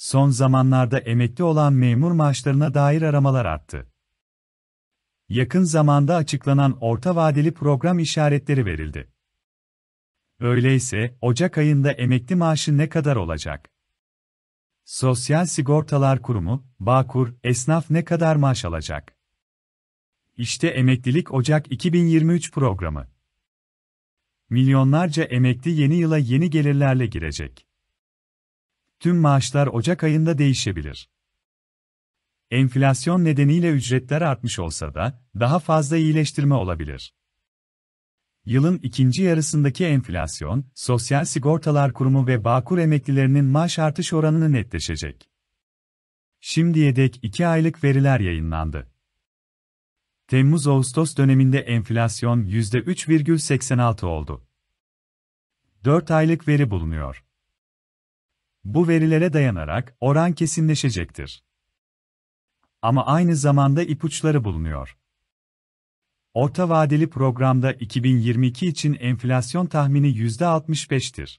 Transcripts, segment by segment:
son zamanlarda emekli olan memur maaşlarına dair aramalar arttı. Yakın zamanda açıklanan orta vadeli program işaretleri verildi. Öyleyse, Ocak ayında emekli maaşı ne kadar olacak? Sosyal Sigortalar Kurumu, Bağkur, esnaf ne kadar maaş alacak? İşte Emeklilik Ocak 2023 programı. Milyonlarca emekli yeni yıla yeni gelirlerle girecek. Tüm maaşlar Ocak ayında değişebilir. Enflasyon nedeniyle ücretler artmış olsa da daha fazla iyileştirme olabilir. Yılın ikinci yarısındaki enflasyon, Sosyal Sigortalar Kurumu ve Bağkur emeklilerinin maaş artış oranını netleşecek. Şimdiye dek 2 aylık veriler yayınlandı. Temmuz-Ağustos döneminde enflasyon %3,86 oldu. 4 aylık veri bulunuyor. Bu verilere dayanarak oran kesinleşecektir. Ama aynı zamanda ipuçları bulunuyor. Orta vadeli programda 2022 için enflasyon tahmini %65'tir.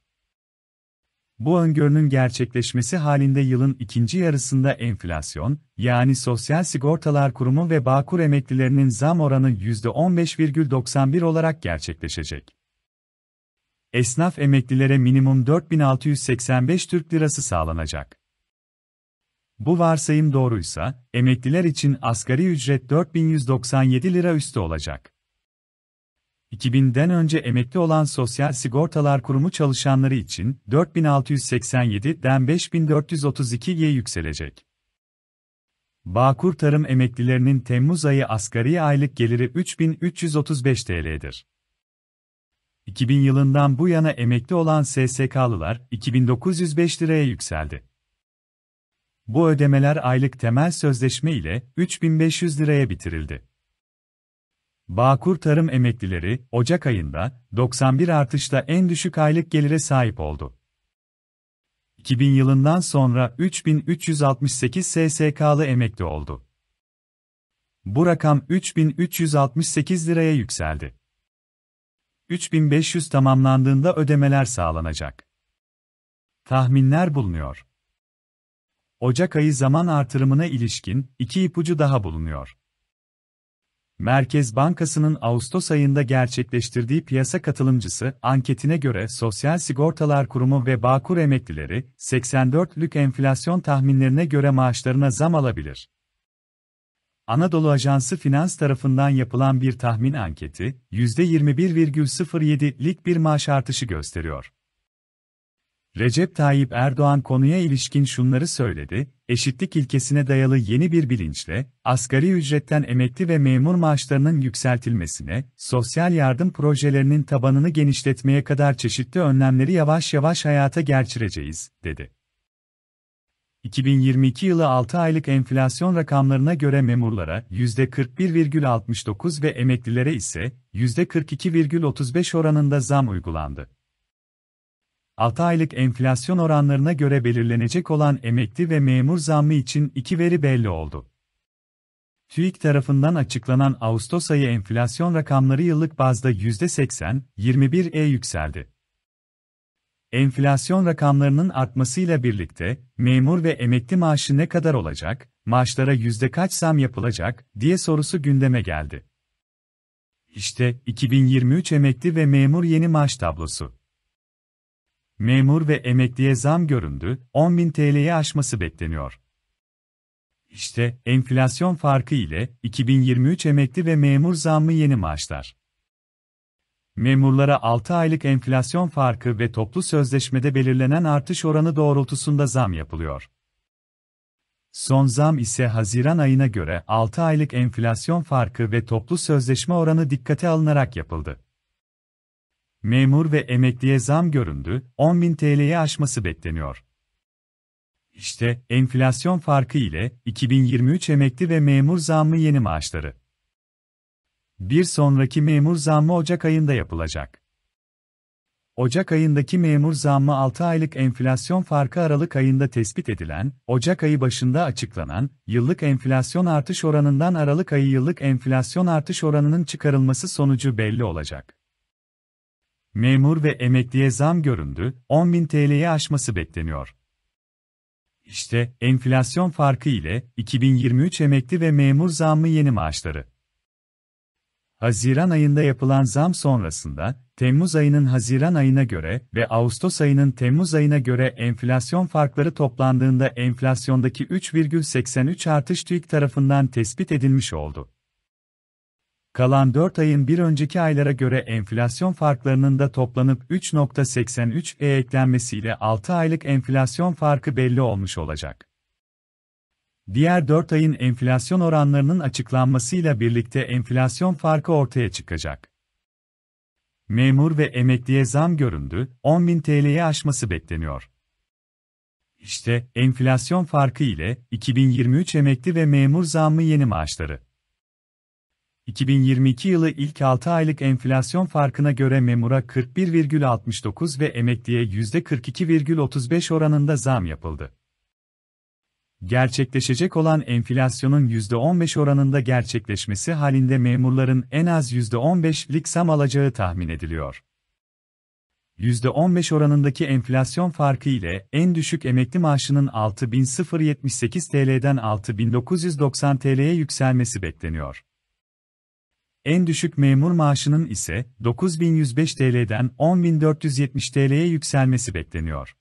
Bu öngörünün gerçekleşmesi halinde yılın ikinci yarısında enflasyon, yani Sosyal Sigortalar Kurumu ve Bağkur emeklilerinin zam oranı %15,91 olarak gerçekleşecek esnaf emeklilere minimum 4685 Türk Lirası sağlanacak. Bu varsayım doğruysa, emekliler için asgari ücret 4197 lira üstü olacak. 2000'den önce emekli olan Sosyal Sigortalar Kurumu çalışanları için 4687'den 5432'ye yükselecek. Bağkur Tarım emeklilerinin Temmuz ayı asgari aylık geliri 3335 TL'dir. 2000 yılından bu yana emekli olan SSK'lılar 2905 liraya yükseldi. Bu ödemeler aylık temel sözleşme ile 3500 liraya bitirildi. Bağkur tarım emeklileri Ocak ayında 91 artışla en düşük aylık gelire sahip oldu. 2000 yılından sonra 3368 SSK'lı emekli oldu. Bu rakam 3368 liraya yükseldi. 3500 tamamlandığında ödemeler sağlanacak. Tahminler bulunuyor. Ocak ayı zaman artırımına ilişkin iki ipucu daha bulunuyor. Merkez Bankası'nın Ağustos ayında gerçekleştirdiği piyasa katılımcısı anketine göre Sosyal Sigortalar Kurumu ve Bağkur emeklileri 84'lük enflasyon tahminlerine göre maaşlarına zam alabilir. Anadolu Ajansı Finans tarafından yapılan bir tahmin anketi, %21,07'lik bir maaş artışı gösteriyor. Recep Tayyip Erdoğan konuya ilişkin şunları söyledi, eşitlik ilkesine dayalı yeni bir bilinçle, asgari ücretten emekli ve memur maaşlarının yükseltilmesine, sosyal yardım projelerinin tabanını genişletmeye kadar çeşitli önlemleri yavaş yavaş hayata geçireceğiz, dedi. 2022 yılı 6 aylık enflasyon rakamlarına göre memurlara %41,69 ve emeklilere ise %42,35 oranında zam uygulandı. 6 aylık enflasyon oranlarına göre belirlenecek olan emekli ve memur zammı için iki veri belli oldu. TÜİK tarafından açıklanan Ağustos ayı enflasyon rakamları yıllık bazda %80, 21'e e yükseldi. Enflasyon rakamlarının artmasıyla birlikte, memur ve emekli maaşı ne kadar olacak, maaşlara yüzde kaç zam yapılacak diye sorusu gündeme geldi. İşte 2023 emekli ve memur yeni maaş tablosu. Memur ve emekliye zam göründü, 10.000 TL'ye aşması bekleniyor. İşte enflasyon farkı ile 2023 emekli ve memur zammı yeni maaşlar memurlara 6 aylık enflasyon farkı ve toplu sözleşmede belirlenen artış oranı doğrultusunda zam yapılıyor. Son zam ise Haziran ayına göre 6 aylık enflasyon farkı ve toplu sözleşme oranı dikkate alınarak yapıldı. Memur ve emekliye zam göründü, 10.000 TL'yi aşması bekleniyor. İşte enflasyon farkı ile 2023 emekli ve memur zammı yeni maaşları. Bir sonraki memur zammı Ocak ayında yapılacak. Ocak ayındaki memur zammı 6 aylık enflasyon farkı Aralık ayında tespit edilen, Ocak ayı başında açıklanan, yıllık enflasyon artış oranından Aralık ayı yıllık enflasyon artış oranının çıkarılması sonucu belli olacak. Memur ve emekliye zam göründü, 10.000 TL'yi aşması bekleniyor. İşte enflasyon farkı ile 2023 emekli ve memur zammı yeni maaşları. Haziran ayında yapılan zam sonrasında, Temmuz ayının Haziran ayına göre ve Ağustos ayının Temmuz ayına göre enflasyon farkları toplandığında enflasyondaki 3,83 artış TÜİK tarafından tespit edilmiş oldu. Kalan 4 ayın bir önceki aylara göre enflasyon farklarının da toplanıp 3,83 e eklenmesiyle 6 aylık enflasyon farkı belli olmuş olacak. Diğer 4 ayın enflasyon oranlarının açıklanmasıyla birlikte enflasyon farkı ortaya çıkacak. Memur ve emekliye zam göründü, 10.000 TL'ye aşması bekleniyor. İşte enflasyon farkı ile 2023 emekli ve memur zammı yeni maaşları. 2022 yılı ilk 6 aylık enflasyon farkına göre memura 41,69 ve emekliye %42,35 oranında zam yapıldı gerçekleşecek olan enflasyonun %15 oranında gerçekleşmesi halinde memurların en az %15'lik zam alacağı tahmin ediliyor. %15 oranındaki enflasyon farkı ile en düşük emekli maaşının 6078 TL'den 6990 TL'ye yükselmesi bekleniyor. En düşük memur maaşının ise 9105 TL'den 10470 TL'ye yükselmesi bekleniyor.